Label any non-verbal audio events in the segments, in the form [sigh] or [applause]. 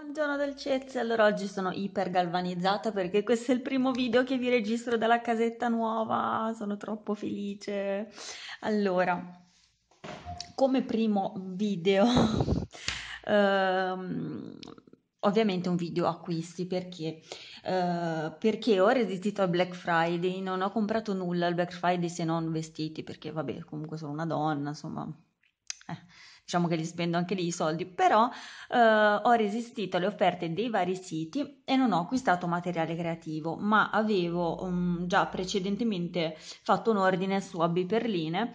Buongiorno dolcezze, allora oggi sono iper galvanizzata perché questo è il primo video che vi registro dalla casetta nuova, sono troppo felice. Allora, come primo video, [laughs] ehm, ovviamente un video acquisti perché? Eh, perché ho resistito al Black Friday, non ho comprato nulla al Black Friday se non vestiti perché vabbè comunque sono una donna, insomma diciamo che li spendo anche lì i soldi, però eh, ho resistito alle offerte dei vari siti e non ho acquistato materiale creativo, ma avevo um, già precedentemente fatto un ordine su Abbi Perline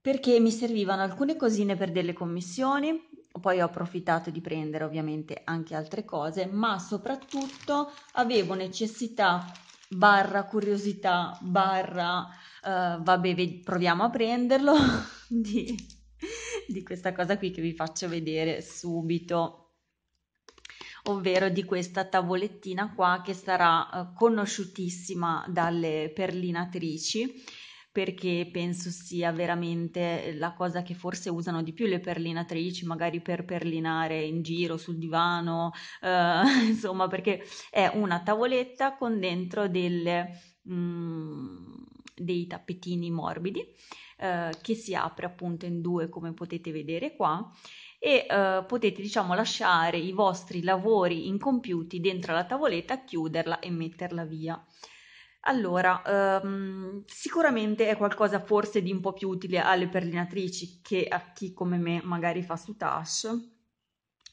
perché mi servivano alcune cosine per delle commissioni, poi ho approfittato di prendere ovviamente anche altre cose, ma soprattutto avevo necessità barra curiosità barra eh, vabbè proviamo a prenderlo [laughs] di di questa cosa qui che vi faccio vedere subito ovvero di questa tavolettina qua che sarà eh, conosciutissima dalle perlinatrici perché penso sia veramente la cosa che forse usano di più le perlinatrici, magari per perlinare in giro sul divano, eh, [laughs] insomma, perché è una tavoletta con dentro delle, mh, mm, dei tappetini morbidi eh, che si apre appunto in due come potete vedere qua e eh, potete diciamo lasciare i vostri lavori incompiuti dentro la tavoletta, chiuderla e metterla via. Allora, ehm, sicuramente è qualcosa forse di un po' più utile alle perlinatrici che a chi come me magari fa su tash,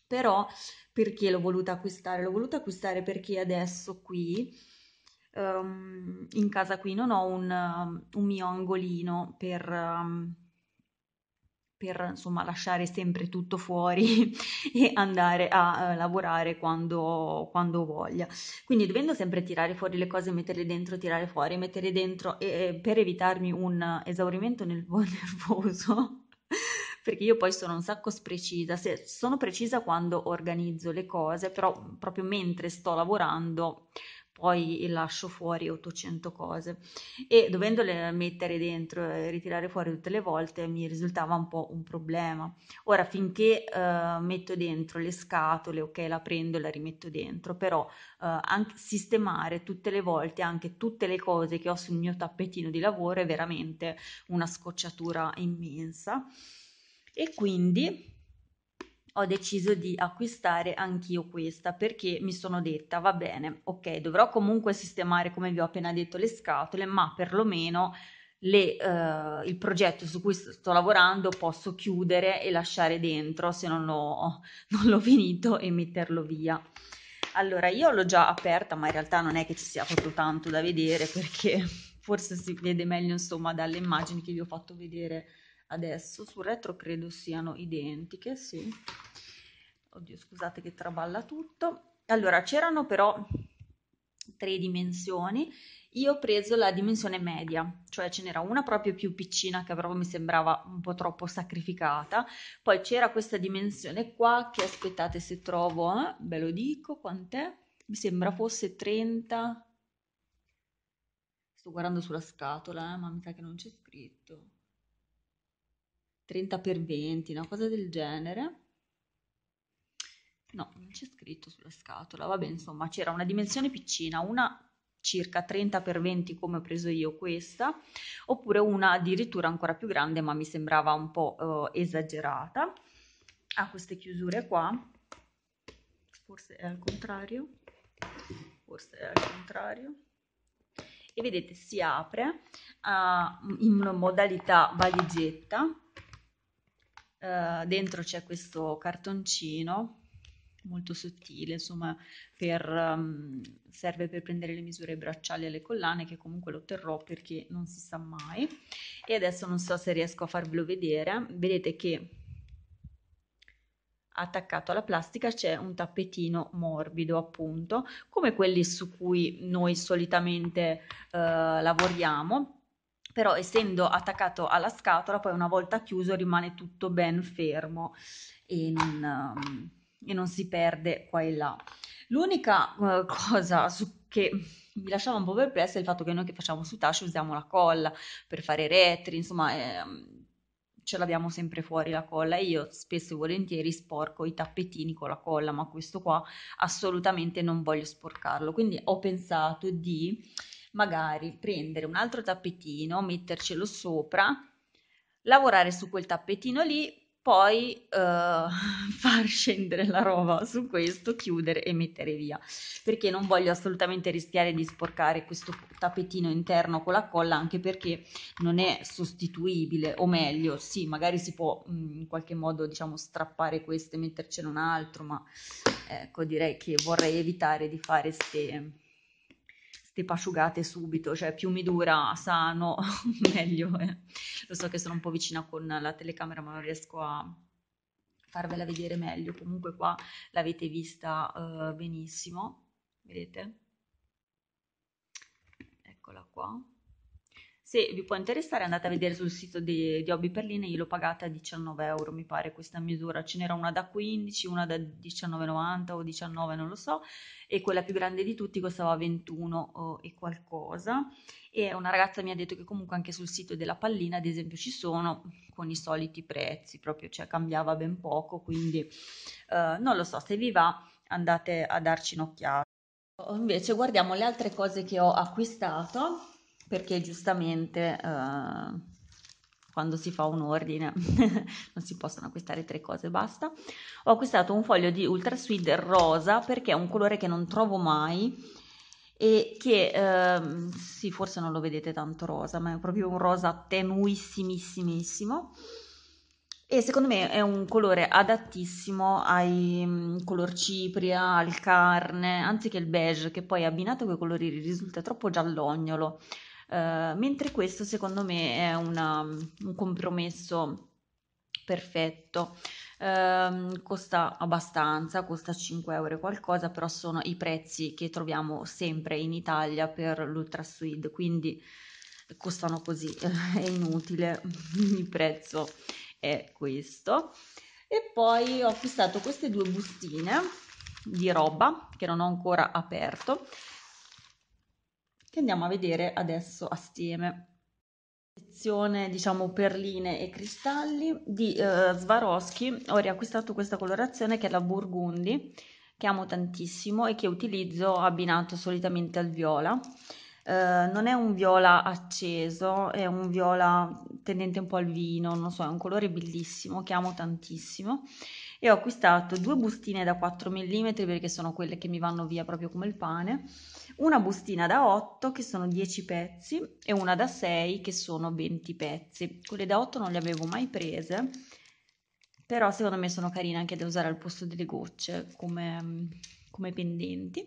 però perché l'ho voluta acquistare? L'ho voluta acquistare perché adesso qui um, in casa qui non ho un, ehm, un mio angolino per... Um, per insomma lasciare sempre tutto fuori [laughs] e andare a eh, lavorare quando, quando voglia. Quindi dovendo sempre tirare fuori le cose, metterle dentro, tirare fuori, mettere dentro e, per evitarmi un esaurimento nel [laughs] nervoso. perché io poi sono un sacco sprecisa, Se, sono precisa quando organizzo le cose, però proprio mentre sto lavorando poi lascio fuori 800 cose e dovendole mettere dentro e ritirare fuori tutte le volte mi risultava un po' un problema. Ora finché eh, metto dentro le scatole, ok, la prendo e la rimetto dentro, però eh, sistemare tutte le volte anche tutte le cose che ho sul mio tappetino di lavoro è veramente una scocciatura immensa e quindi ho deciso di acquistare anch'io questa perché mi sono detta va bene, ok, dovrò comunque sistemare come vi ho appena detto le scatole, ma perlomeno le, uh, il progetto su cui sto lavorando posso chiudere e lasciare dentro se non l'ho, [laughs] non l'ho finito e metterlo via. Allora, io l'ho già aperta, ma in realtà non è che ci sia proprio tanto da vedere perché [laughs] forse si vede meglio insomma dalle immagini che vi ho fatto vedere adesso sul retro credo siano identiche sì oddio scusate che traballa tutto allora c'erano però tre dimensioni io ho preso la dimensione media, cioè ce n'era una proprio più piccina che però mi sembrava un po' troppo sacrificata, poi c'era questa dimensione qua che aspettate se trovo, eh, ve lo dico, quant'è? Mi sembra fosse 30, sto guardando sulla scatola eh, ma mi sa che non c'è scritto, 30 per 20, una cosa del genere. No, non c'è scritto sulla scatola, vabbè, insomma, c'era una dimensione piccina, una circa 30 per 20 come ho preso io questa, oppure una addirittura ancora più grande, ma mi sembrava un po' eh, esagerata. Ha queste chiusure qua, forse è al contrario, forse è al contrario. E vedete si apre uh, in modalità valigetta eh, dentro c'è questo cartoncino molto sottile, insomma, per, um, serve per prendere le misure bracciali e le collane, che comunque lo terrò perché non si sa mai. E adesso non so se riesco a farvelo vedere, vedete che attaccato alla plastica c'è un tappetino morbido appunto come quelli su cui noi solitamente eh, lavoriamo però essendo attaccato alla scatola poi una volta chiuso rimane tutto ben fermo e non, ehm, e non si perde qua e là. L'unica eh, cosa su che mi lasciava un po' perplessa è il fatto che noi che facciamo su tasce usiamo la colla per fare retri, insomma eh, ce l'abbiamo sempre fuori la colla io spesso e volentieri sporco i tappetini con la colla, ma questo qua assolutamente non voglio sporcarlo. Quindi ho pensato di magari prendere un altro tappetino, mettercelo sopra, lavorare su quel tappetino lì, poi eh, [laughs] far scendere la roba su questo, chiudere e mettere via, perché non voglio assolutamente rischiare di sporcare questo tappetino interno con la colla, anche perché non è sostituibile, o meglio, sì, magari si può mm, in qualche modo, diciamo, strappare questo e mettercene un altro, ma ecco, direi che vorrei evitare di fare queste tipo asciugate subito, cioè più mi dura sano [laughs] meglio. Eh. Lo so che sono un po' vicina con la telecamera ma non riesco a farvela vedere meglio, comunque qua l'avete vista uh, benissimo, vedete? Eccola qua. Se vi può interessare andate a vedere sul sito di, di Hobby Perline, io l'ho pagata a 19 euro mi pare questa misura, ce n'era una da 15, una da 19,90 o 19 non lo so e quella più grande di tutti costava 21 e qualcosa e una ragazza mi ha detto che comunque anche sul sito della pallina ad esempio ci sono con i soliti prezzi, proprio cioè cambiava ben poco quindi eh, non lo so se vi va andate a darci un'occhiata. Invece guardiamo le altre cose che ho acquistato perché giustamente eh, quando si fa un ordine [laughs] non si possono acquistare tre cose e basta. Ho acquistato un foglio di Ultra Sweet rosa perché è un colore che non trovo mai e che eh, sì, forse non lo vedete tanto rosa, ma è proprio un rosa tenuissimissimissimo. E secondo me è un colore adattissimo ai mm, color cipria, al carne, anziché il beige, che poi abbinato a quei colori risulta troppo giallognolo. Eh, mentre questo secondo me è una, mm, un compromesso perfetto. Uh, costa abbastanza, costa 5 euro e qualcosa, però sono i prezzi che troviamo sempre in Italia per l'Ultra Suite, quindi costano così, [laughs] è inutile, [laughs] il prezzo è questo. E poi ho acquistato queste due bustine di roba che non ho ancora aperto che andiamo a vedere adesso assieme. Sezione diciamo perline e cristalli di eh, Swarovski ho riacquistato questa colorazione che è la Burgundy che amo tantissimo e che utilizzo abbinato solitamente al viola Uh, non è un viola acceso, è un viola tendente un po' al vino, non so, è un colore bellissimo che amo tantissimo e ho acquistato due bustine da 4 mm perché sono quelle che mi vanno via proprio come il pane, una bustina da 8 che sono 10 pezzi e una da 6 che sono 20 pezzi. Quelle da 8 non le avevo mai prese, però secondo me sono carine anche da usare al posto delle gocce come, come pendenti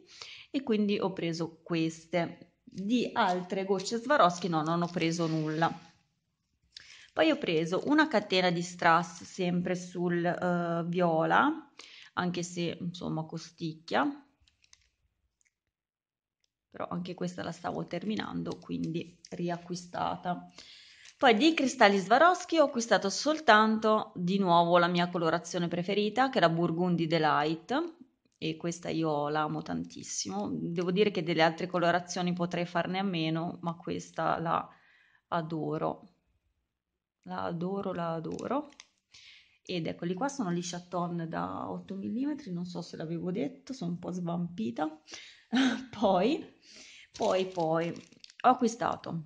e quindi ho preso queste. Di altre gocce Swarovski no, non ho preso nulla poi ho preso una catena di strass sempre sul eh, viola, anche se insomma costicchia, però anche questa la stavo terminando, quindi riacquistata. Poi di cristalli Swarovski ho acquistato soltanto di nuovo la mia colorazione preferita, che è la Burgundy Delight, e questa io la amo tantissimo. Devo dire che delle altre colorazioni potrei farne a meno, ma questa la adoro la adoro, la adoro. Ed eccoli qua, sono gli chaton da 8 mm, non so se l'avevo detto, sono un po' svampita. [laughs] poi, poi, poi, ho acquistato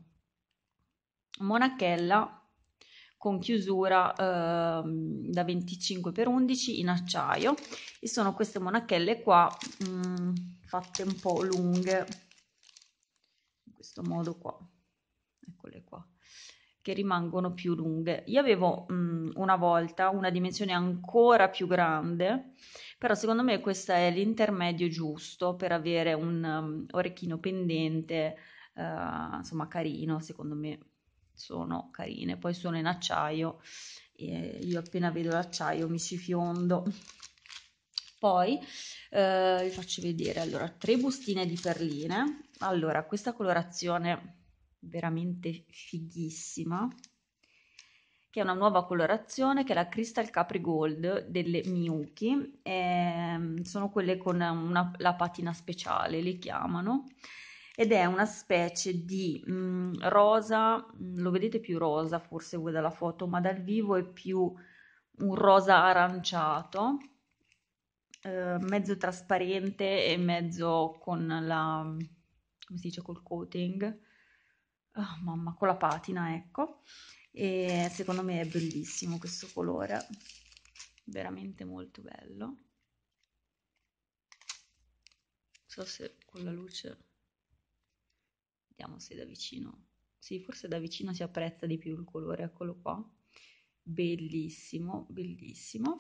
Monachella con chiusura eh, da 25 x 11 in acciaio e sono queste monachelle qua mh, mm, fatte un po' lunghe in questo modo qua eccole qua che rimangono più lunghe. Io avevo mh, mm, una volta una dimensione ancora più grande, però secondo me questo è l'intermedio giusto per avere un um, orecchino pendente, uh, insomma carino, secondo me sono carine, poi sono in acciaio e io appena vedo l'acciaio mi ci fiondo. Poi eh, vi faccio vedere, allora, tre bustine di perline. Allora, questa colorazione veramente fighissima, che è una nuova colorazione che è la Crystal Capri Gold delle Miyuki, eh, sono quelle con una, la patina speciale, le chiamano, ed è una specie di mh, mm, rosa, mm, lo vedete più rosa forse voi dalla foto, ma dal vivo è più un rosa aranciato, eh, mezzo trasparente e mezzo con la, come si dice, col coating, oh, mamma, con la patina, ecco. E secondo me è bellissimo questo colore, veramente molto bello. Non so se con la luce... Vediamo se da vicino... Sì, forse da vicino si apprezza di più il colore, eccolo qua. Bellissimo, bellissimo.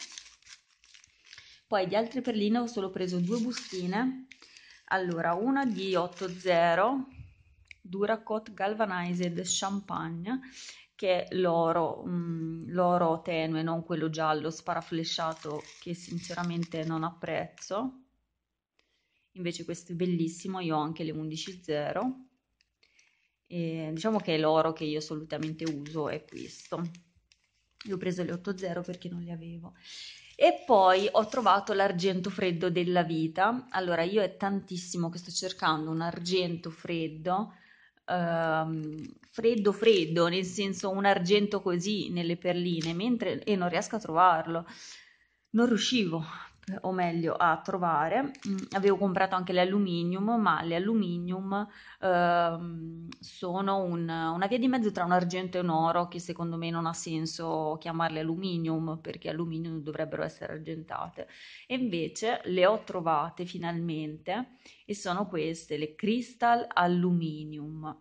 Poi di altre perline ho solo preso due bustine. Allora, una di 80 Duracot Galvanized Champagne, che è l'oro, mh, mm, l'oro tenue, non quello giallo sparaflesciato che sinceramente non apprezzo. Invece questo è bellissimo, io ho anche le 11.0. E diciamo che è l'oro che io assolutamente uso è questo. Io ho preso le 8.0 perché non le avevo. E poi ho trovato l'argento freddo della vita. Allora, io è tantissimo che sto cercando un argento freddo Ehm, freddo freddo, nel senso un argento così nelle perline, mentre e non riesco a trovarlo. Non riuscivo, o meglio a trovare mm, avevo comprato anche le alluminium, ma le alluminium eh, sono un, una via di mezzo tra un argento e un oro che secondo me non ha senso chiamarle alluminium perché aluminium dovrebbero essere argentate e invece le ho trovate finalmente e sono queste le crystal aluminium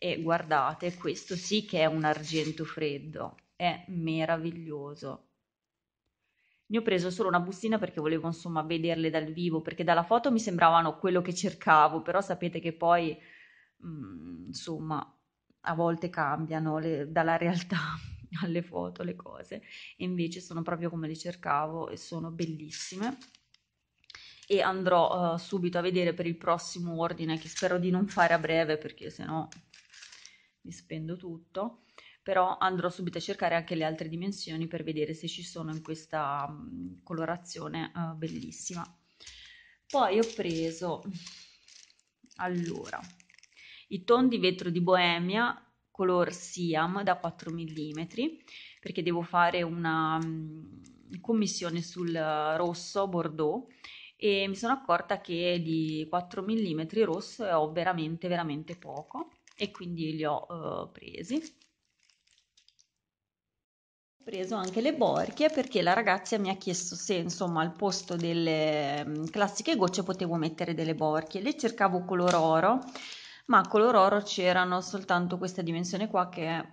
e guardate questo sì che è un argento freddo è meraviglioso ne ho preso solo una bustina perché volevo insomma vederle dal vivo, perché dalla foto mi sembravano quello che cercavo, però sapete che poi mh, mm, insomma a volte cambiano le, dalla realtà [laughs] alle foto le cose, e invece sono proprio come le cercavo e sono bellissime e andrò uh, subito a vedere per il prossimo ordine che spero di non fare a breve perché sennò mi spendo tutto però andrò subito a cercare anche le altre dimensioni per vedere se ci sono in questa colorazione uh, bellissima poi ho preso allora i ton di vetro di Bohemia color siam da 4 mm perché devo fare una commissione sul rosso bordeaux e mi sono accorta che di 4 mm rosso ho veramente veramente poco e quindi li ho uh, presi preso anche le borchie perché la ragazza mi ha chiesto se insomma al posto delle mm, classiche gocce potevo mettere delle borchie. Le cercavo color oro, ma color oro c'erano soltanto questa dimensione qua che è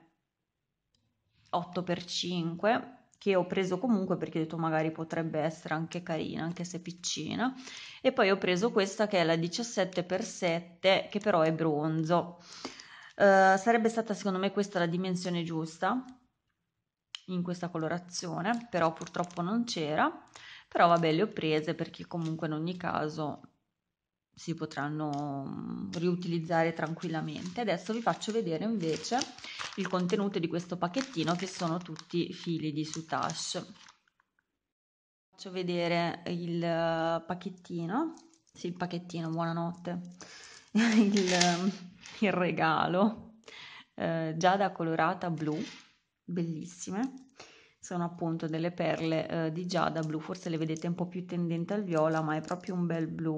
8x5 che ho preso comunque perché ho detto magari potrebbe essere anche carina anche se piccina e poi ho preso questa che è la 17x7 che però è bronzo uh, sarebbe stata secondo me questa la dimensione giusta in questa colorazione, però purtroppo non c'era, però vabbè le ho prese perché comunque in ogni caso si potranno mm, riutilizzare tranquillamente. Adesso vi faccio vedere invece il contenuto di questo pacchettino che sono tutti fili di Sutash. Faccio vedere il eh, pacchettino, sì il pacchettino, buonanotte, [laughs] il, mm, il regalo, eh, giada colorata blu bellissime. Sono appunto delle perle eh, di giada blu, forse le vedete un po' più tendente al viola, ma è proprio un bel blu,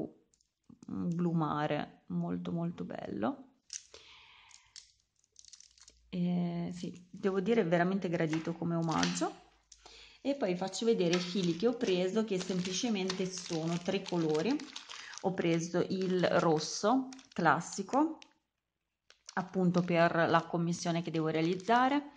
un blu mare, molto molto bello. Eh, sì, devo dire veramente gradito come omaggio. E poi faccio vedere i fili che ho preso, che semplicemente sono tre colori. Ho preso il rosso classico, appunto per la commissione che devo realizzare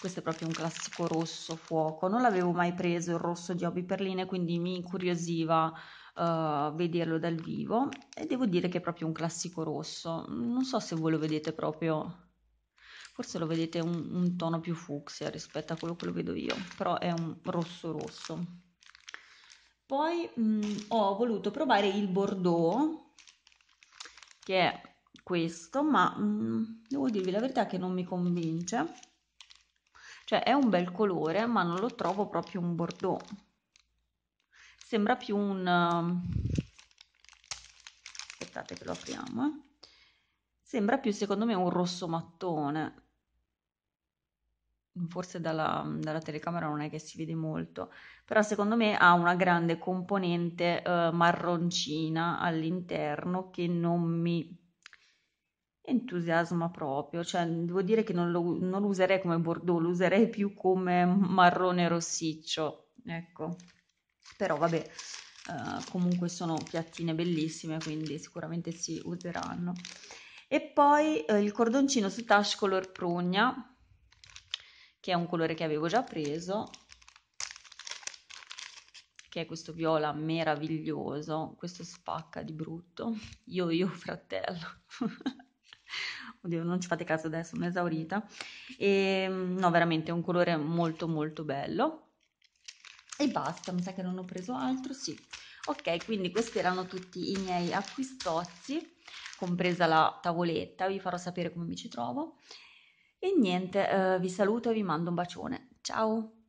questo è proprio un classico rosso fuoco, non l'avevo mai preso il rosso di Hobby Perline, quindi mi incuriosiva uh, vederlo dal vivo e devo dire che è proprio un classico rosso, non so se voi lo vedete proprio, forse lo vedete un, un tono più fucsia rispetto a quello che lo vedo io, però è un rosso rosso. Poi mh, mm, ho voluto provare il Bordeaux, che è questo, ma mh, mm, devo dirvi la verità che non mi convince cioè è un bel colore, ma non lo trovo proprio un bordeaux. Sembra più un... Um, aspettate che lo apriamo. Eh. Sembra più, secondo me, un rosso mattone. Forse dalla, dalla, telecamera non è che si vede molto, però secondo me ha una grande componente eh, marroncina all'interno che non mi Entusiasma proprio, cioè devo dire che non lo non lo userei come bordeaux, lo userei più come marrone rossiccio, ecco. Però vabbè, eh, comunque sono piattine bellissime, quindi sicuramente si useranno. E poi eh, il cordoncino su Tash color prugna, che è un colore che avevo già preso, che è questo viola meraviglioso, questo spacca di brutto, io io fratello. [laughs] oddio non ci fate caso adesso, sono esaurita, e, no veramente è un colore molto molto bello, e basta, mi sa che non ho preso altro, sì, ok quindi questi erano tutti i miei acquistozzi, compresa la tavoletta, vi farò sapere come mi ci trovo, e niente, eh, vi saluto e vi mando un bacione, ciao!